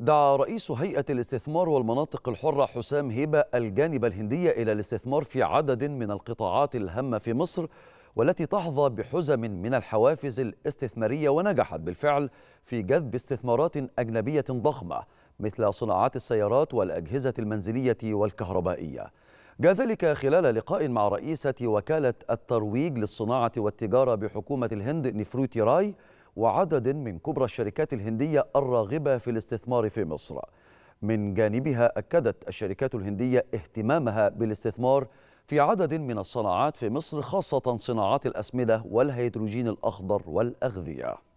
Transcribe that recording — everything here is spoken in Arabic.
دعا رئيس هيئة الاستثمار والمناطق الحرة حسام هيبة الجانب الهندية إلى الاستثمار في عدد من القطاعات الهامة في مصر والتي تحظى بحزم من الحوافز الاستثمارية ونجحت بالفعل في جذب استثمارات أجنبية ضخمة مثل صناعات السيارات والأجهزة المنزلية والكهربائية جاء ذلك خلال لقاء مع رئيسة وكالة الترويج للصناعة والتجارة بحكومة الهند نفروتي راي وعدد من كبرى الشركات الهندية الراغبة في الاستثمار في مصر من جانبها أكدت الشركات الهندية اهتمامها بالاستثمار في عدد من الصناعات في مصر خاصة صناعات الأسمدة والهيدروجين الأخضر والأغذية